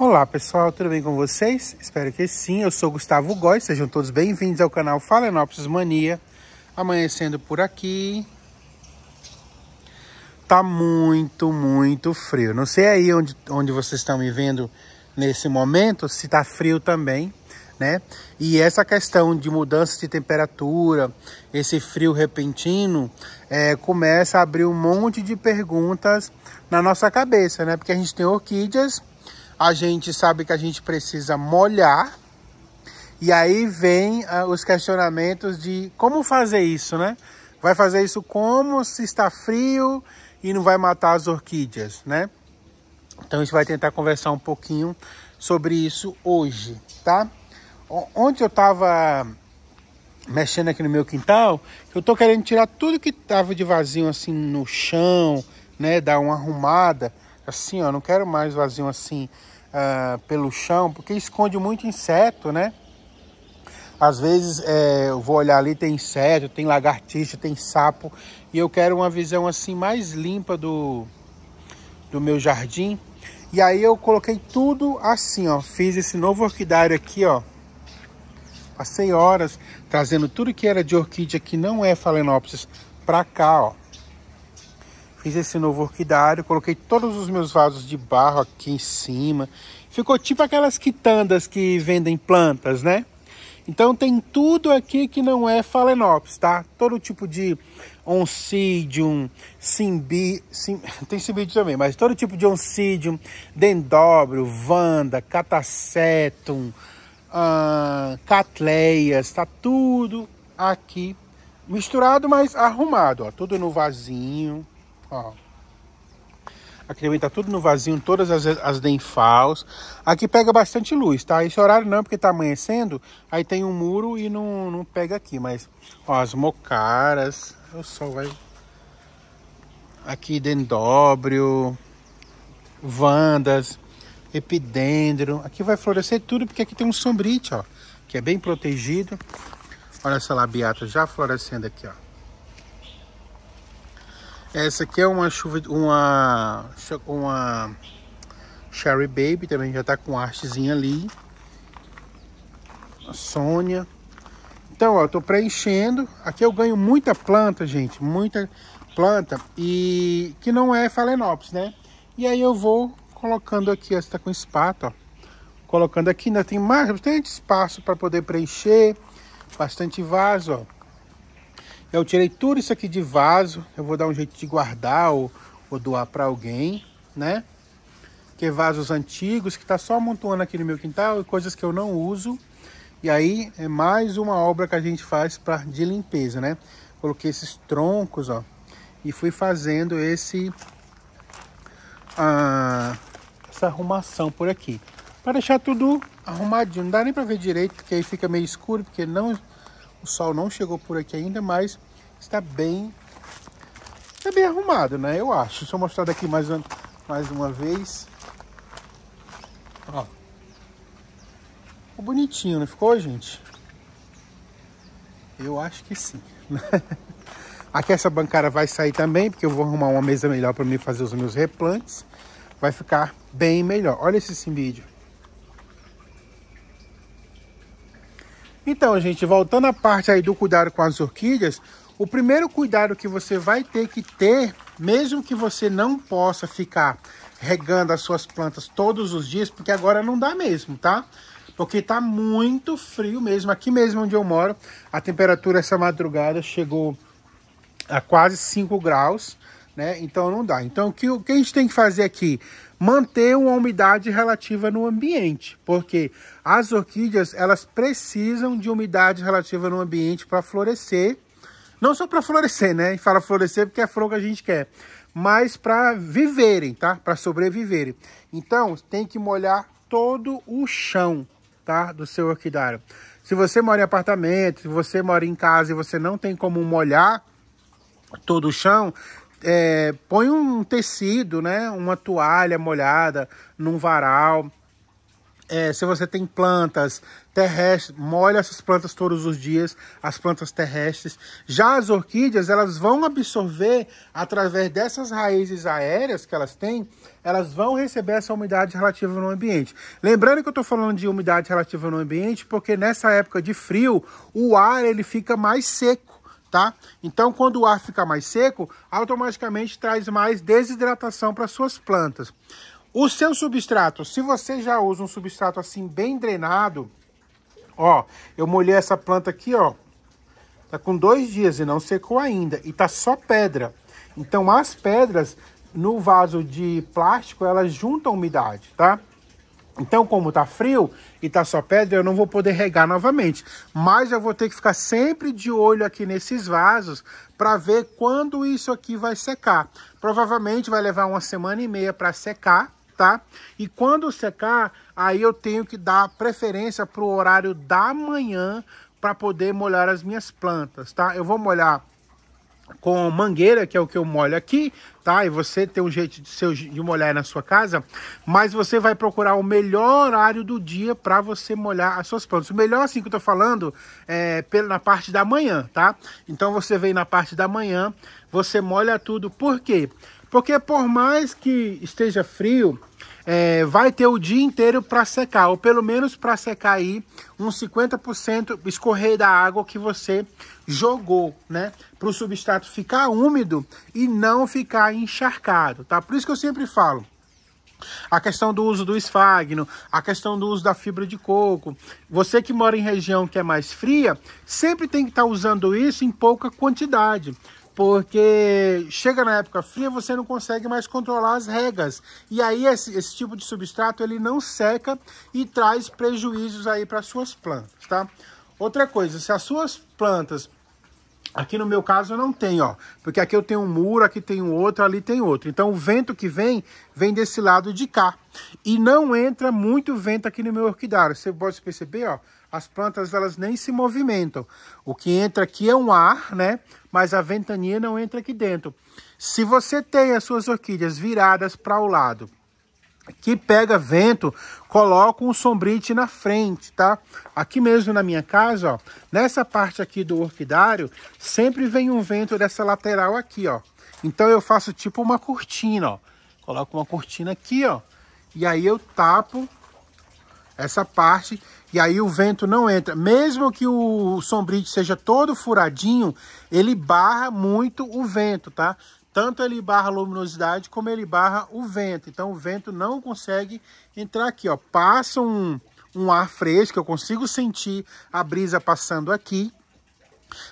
Olá pessoal, tudo bem com vocês? Espero que sim, eu sou Gustavo Góes, sejam todos bem-vindos ao canal Falenopsis Mania Amanhecendo por aqui Tá muito, muito frio Não sei aí onde, onde vocês estão me vendo nesse momento, se tá frio também, né? E essa questão de mudança de temperatura, esse frio repentino, é, começa a abrir um monte de perguntas na nossa cabeça, né? Porque a gente tem orquídeas a gente sabe que a gente precisa molhar. E aí vem ah, os questionamentos de como fazer isso, né? Vai fazer isso como se está frio e não vai matar as orquídeas, né? Então a gente vai tentar conversar um pouquinho sobre isso hoje, tá? Ontem eu estava mexendo aqui no meu quintal, eu tô querendo tirar tudo que tava de vazio assim no chão, né, dar uma arrumada assim, ó, não quero mais vazio assim uh, pelo chão, porque esconde muito inseto, né? Às vezes é, eu vou olhar ali, tem inseto, tem lagartixa, tem sapo, e eu quero uma visão assim mais limpa do, do meu jardim. E aí eu coloquei tudo assim, ó, fiz esse novo orquidário aqui, ó. Passei horas trazendo tudo que era de orquídea que não é Phalaenopsis para cá, ó. Fiz esse novo orquidário, coloquei todos os meus vasos de barro aqui em cima. Ficou tipo aquelas quitandas que vendem plantas, né? Então tem tudo aqui que não é Phalaenopsis, tá? Todo tipo de Oncidium, simbi, sim, tem simbi também, mas todo tipo de Oncidium, Dendróbio, Vanda, Catacetum, uh, Catleias, tá tudo aqui misturado, mas arrumado, ó, tudo no vasinho, Ó. Aqui também tá tudo no vazio, todas as, as denfals. Aqui pega bastante luz, tá? Esse horário não, porque tá amanhecendo, aí tem um muro e não, não pega aqui. Mas, ó, as mocaras, o sol vai... Aqui dendóbrio, vandas, epidendro. Aqui vai florescer tudo, porque aqui tem um sombrite, ó, que é bem protegido. Olha essa labiata já florescendo aqui, ó. Essa aqui é uma chuva, uma, uma Sherry Baby, também já tá com artezinha ali. A Sônia. Então, ó, eu tô preenchendo. Aqui eu ganho muita planta, gente, muita planta e que não é Phalaenopsis, né? E aí eu vou colocando aqui, essa tá com espato, ó. Colocando aqui, ainda tem mais, bastante espaço para poder preencher, bastante vaso, ó. Eu tirei tudo isso aqui de vaso. Eu vou dar um jeito de guardar ou, ou doar para alguém, né? Que é vasos antigos que tá só amontoando aqui no meu quintal, coisas que eu não uso. E aí é mais uma obra que a gente faz para de limpeza, né? Coloquei esses troncos, ó, e fui fazendo esse ah, essa arrumação por aqui para deixar tudo arrumadinho. Não dá nem para ver direito, porque aí fica meio escuro, porque não o sol não chegou por aqui ainda, mas está bem, está bem arrumado, né? Eu acho. Deixa eu mostrar daqui mais, mais uma vez. Ó. Ficou bonitinho, não ficou, gente? Eu acho que sim. Aqui essa bancada vai sair também, porque eu vou arrumar uma mesa melhor para mim fazer os meus replantes. Vai ficar bem melhor. Olha esse vídeo. Então, gente, voltando à parte aí do cuidado com as orquídeas, o primeiro cuidado que você vai ter que ter, mesmo que você não possa ficar regando as suas plantas todos os dias, porque agora não dá mesmo, tá? Porque tá muito frio mesmo, aqui mesmo onde eu moro, a temperatura essa madrugada chegou a quase 5 graus, né? Então não dá. Então o que, o que a gente tem que fazer aqui? Manter uma umidade relativa no ambiente, porque as orquídeas elas precisam de umidade relativa no ambiente para florescer. Não só para florescer, né? E fala florescer porque é a flor que a gente quer, mas para viverem, tá? Para sobreviverem. Então tem que molhar todo o chão, tá? Do seu orquidário. Se você mora em apartamento, se você mora em casa e você não tem como molhar todo o chão, é, põe um tecido, né, uma toalha molhada num varal. É, se você tem plantas terrestres, molha essas plantas todos os dias, as plantas terrestres. Já as orquídeas, elas vão absorver, através dessas raízes aéreas que elas têm, elas vão receber essa umidade relativa no ambiente. Lembrando que eu estou falando de umidade relativa no ambiente, porque nessa época de frio, o ar ele fica mais seco tá? Então, quando o ar fica mais seco, automaticamente traz mais desidratação para suas plantas. O seu substrato, se você já usa um substrato assim bem drenado, ó, eu molhei essa planta aqui, ó, tá com dois dias e não secou ainda, e tá só pedra. Então, as pedras no vaso de plástico, elas juntam umidade, tá? Então, como tá frio e tá só pedra, eu não vou poder regar novamente. Mas eu vou ter que ficar sempre de olho aqui nesses vasos para ver quando isso aqui vai secar. Provavelmente vai levar uma semana e meia para secar, tá? E quando secar, aí eu tenho que dar preferência para o horário da manhã para poder molhar as minhas plantas, tá? Eu vou molhar com mangueira, que é o que eu molho aqui, tá? E você tem um jeito de, seu, de molhar na sua casa, mas você vai procurar o melhor horário do dia para você molhar as suas plantas. O melhor, assim, que eu tô falando é pela, na parte da manhã, tá? Então você vem na parte da manhã, você molha tudo, por quê? Porque porque por mais que esteja frio, é, vai ter o dia inteiro para secar, ou pelo menos para secar aí uns 50% escorrer da água que você jogou, né? Para o substrato ficar úmido e não ficar encharcado, tá? Por isso que eu sempre falo, a questão do uso do esfagno, a questão do uso da fibra de coco. Você que mora em região que é mais fria, sempre tem que estar tá usando isso em pouca quantidade porque chega na época fria você não consegue mais controlar as regas e aí esse, esse tipo de substrato ele não seca e traz prejuízos aí para suas plantas, tá? Outra coisa, se as suas plantas Aqui no meu caso eu não tenho, ó, porque aqui eu tenho um muro, aqui tem um outro, ali tem outro. Então o vento que vem, vem desse lado de cá. E não entra muito vento aqui no meu orquidário. Você pode perceber, ó, as plantas elas nem se movimentam. O que entra aqui é um ar, né? Mas a ventania não entra aqui dentro. Se você tem as suas orquídeas viradas para o lado, que pega vento, coloca um sombrite na frente, tá? Aqui mesmo na minha casa, ó, nessa parte aqui do orquidário, sempre vem um vento dessa lateral aqui, ó. Então eu faço tipo uma cortina, ó. Coloco uma cortina aqui, ó. E aí eu tapo essa parte e aí o vento não entra. Mesmo que o sombrite seja todo furadinho, ele barra muito o vento, tá? Tanto ele barra a luminosidade como ele barra o vento. Então o vento não consegue entrar aqui, ó. Passa um, um ar fresco, eu consigo sentir a brisa passando aqui.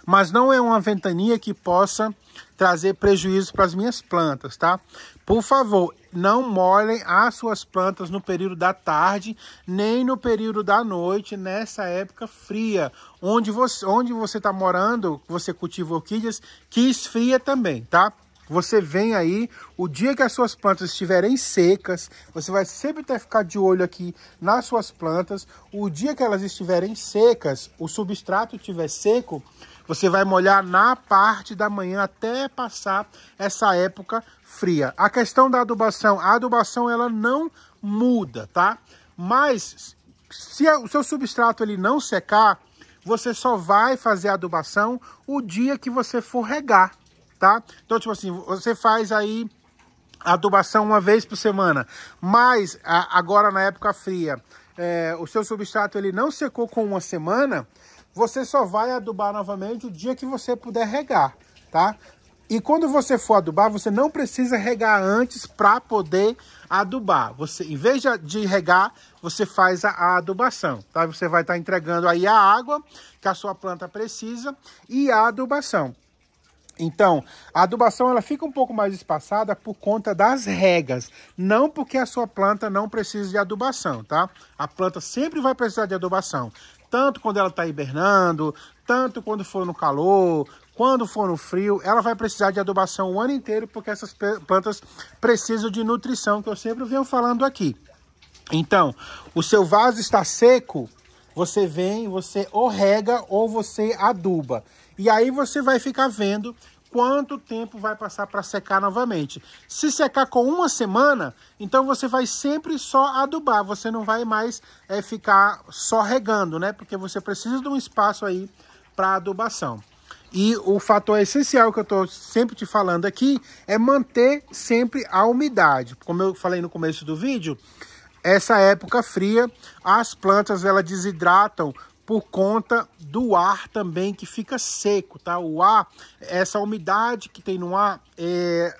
Mas não é uma ventania que possa trazer prejuízo para as minhas plantas, tá? Por favor, não molhem as suas plantas no período da tarde, nem no período da noite, nessa época fria. Onde você está onde você tá morando, você cultiva orquídeas, que esfria também, tá? Você vem aí, o dia que as suas plantas estiverem secas, você vai sempre ter que ficar de olho aqui nas suas plantas. O dia que elas estiverem secas, o substrato estiver seco, você vai molhar na parte da manhã até passar essa época fria. A questão da adubação, a adubação ela não muda, tá? Mas se o seu substrato ele não secar, você só vai fazer a adubação o dia que você for regar, tá? Então, tipo assim, você faz aí adubação uma vez por semana, mas agora na época fria, é, o seu substrato ele não secou com uma semana, você só vai adubar novamente o dia que você puder regar, tá? E quando você for adubar, você não precisa regar antes para poder adubar. Você, em vez de regar, você faz a, a adubação, tá? Você vai estar tá entregando aí a água que a sua planta precisa e a adubação. Então, a adubação ela fica um pouco mais espaçada por conta das regas, não porque a sua planta não precisa de adubação, tá? A planta sempre vai precisar de adubação, tanto quando ela está hibernando, tanto quando for no calor, quando for no frio, ela vai precisar de adubação o ano inteiro, porque essas plantas precisam de nutrição, que eu sempre venho falando aqui. Então, o seu vaso está seco, você vem, você ou rega ou você aduba. E aí você vai ficar vendo quanto tempo vai passar para secar novamente. Se secar com uma semana, então você vai sempre só adubar, você não vai mais é, ficar só regando, né? Porque você precisa de um espaço aí para adubação. E o fator essencial que eu estou sempre te falando aqui é manter sempre a umidade. Como eu falei no começo do vídeo, essa época fria, as plantas elas desidratam por conta do ar também que fica seco, tá? O ar, essa umidade que tem no ar, é,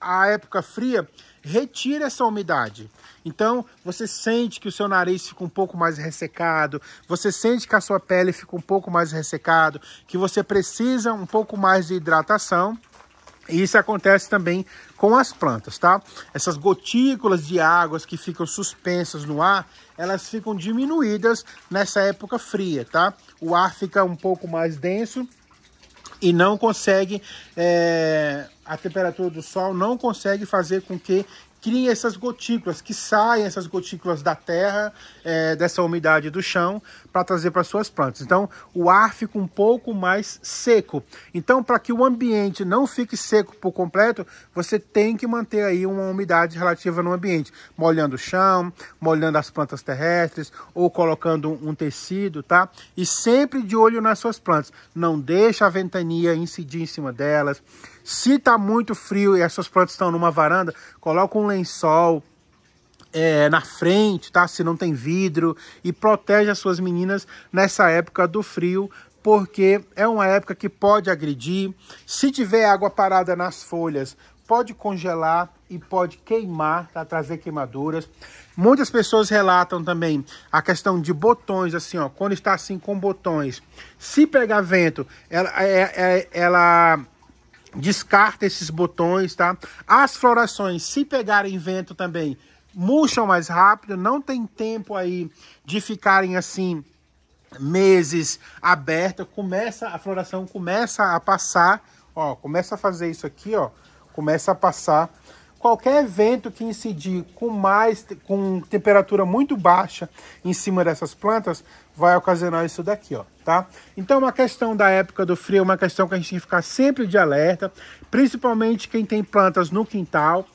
a época fria retira essa umidade. Então, você sente que o seu nariz fica um pouco mais ressecado, você sente que a sua pele fica um pouco mais ressecado, que você precisa um pouco mais de hidratação e isso acontece também com as plantas, tá? Essas gotículas de águas que ficam suspensas no ar, elas ficam diminuídas nessa época fria, tá? O ar fica um pouco mais denso e não consegue, é, a temperatura do sol não consegue fazer com que cria essas gotículas, que saem essas gotículas da terra, é, dessa umidade do chão, para trazer para suas plantas. Então, o ar fica um pouco mais seco. Então, para que o ambiente não fique seco por completo, você tem que manter aí uma umidade relativa no ambiente, molhando o chão, molhando as plantas terrestres ou colocando um tecido, tá? E sempre de olho nas suas plantas. Não deixa a ventania incidir em cima delas se está muito frio e as suas plantas estão numa varanda, coloca um lençol é, na frente, tá? Se não tem vidro e protege as suas meninas nessa época do frio, porque é uma época que pode agredir. Se tiver água parada nas folhas, pode congelar e pode queimar, tá? trazer queimaduras. Muitas pessoas relatam também a questão de botões, assim, ó, quando está assim com botões. Se pegar vento, ela, é, é, ela Descarta esses botões, tá? As florações, se pegarem vento também, murcham mais rápido, não tem tempo aí de ficarem assim meses aberta, começa a floração começa a passar, ó, começa a fazer isso aqui, ó, começa a passar. Qualquer vento que incidir com mais com temperatura muito baixa em cima dessas plantas vai ocasionar isso daqui, ó, tá? Então, uma questão da época do frio, é uma questão que a gente tem que ficar sempre de alerta, principalmente quem tem plantas no quintal,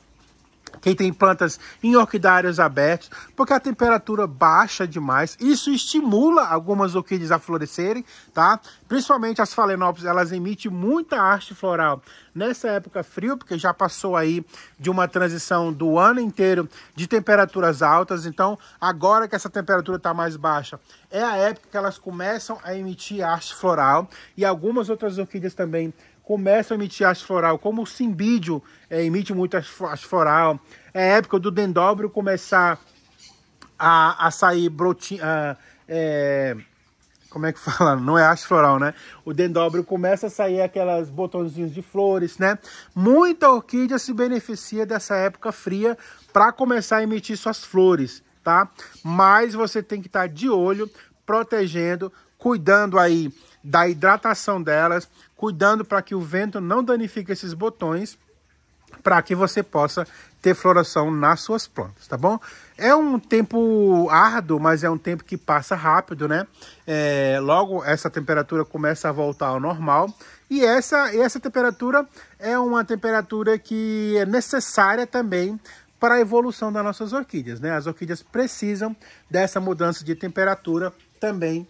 quem tem plantas em orquidários abertos, porque a temperatura baixa demais, isso estimula algumas orquídeas a florescerem, tá? Principalmente as falenópolis, elas emitem muita haste floral nessa época frio, porque já passou aí de uma transição do ano inteiro de temperaturas altas, então agora que essa temperatura está mais baixa, é a época que elas começam a emitir haste floral e algumas outras orquídeas também começam a emitir asforal, como o simbídio é, emite muito asforal. É época do dendróbio começar a, a sair brotinho. É, como é que fala? Não é haste floral, né? O dendróbio começa a sair aquelas botõezinhos de flores, né? Muita orquídea se beneficia dessa época fria para começar a emitir suas flores, tá? Mas você tem que estar tá de olho protegendo, cuidando aí da hidratação delas, cuidando para que o vento não danifique esses botões, para que você possa ter floração nas suas plantas, tá bom? É um tempo árduo, mas é um tempo que passa rápido, né? É, logo essa temperatura começa a voltar ao normal e essa, essa temperatura é uma temperatura que é necessária também para a evolução das nossas orquídeas, né? As orquídeas precisam dessa mudança de temperatura também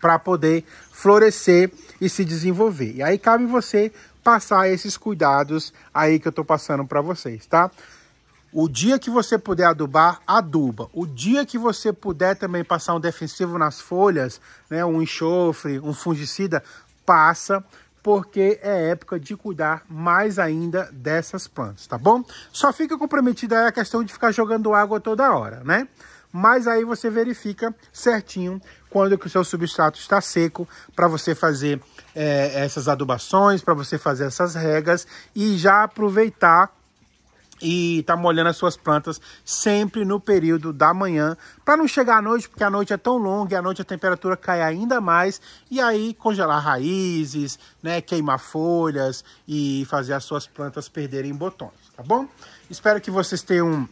para poder florescer e se desenvolver. E aí cabe você passar esses cuidados aí que eu estou passando para vocês, tá? O dia que você puder adubar, aduba. O dia que você puder também passar um defensivo nas folhas, né, um enxofre, um fungicida, passa, porque é época de cuidar mais ainda dessas plantas, tá bom? Só fica comprometida a questão de ficar jogando água toda hora, né? mas aí você verifica certinho quando que o seu substrato está seco para você fazer é, essas adubações, para você fazer essas regas e já aproveitar e estar tá molhando as suas plantas sempre no período da manhã, para não chegar à noite, porque a noite é tão longa e à noite a temperatura cai ainda mais, e aí congelar raízes, né, queimar folhas e fazer as suas plantas perderem botões, tá bom? Espero que vocês tenham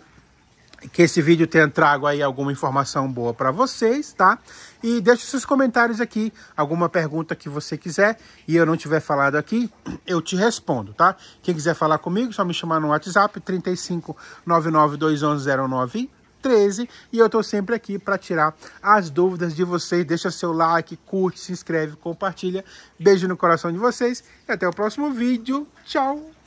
que esse vídeo tenha trago aí alguma informação boa para vocês, tá? E deixe seus comentários aqui, alguma pergunta que você quiser e eu não tiver falado aqui, eu te respondo, tá? Quem quiser falar comigo, só me chamar no WhatsApp 35 9921109 13 e eu estou sempre aqui para tirar as dúvidas de vocês. Deixa seu like, curte, se inscreve, compartilha. Beijo no coração de vocês e até o próximo vídeo. Tchau!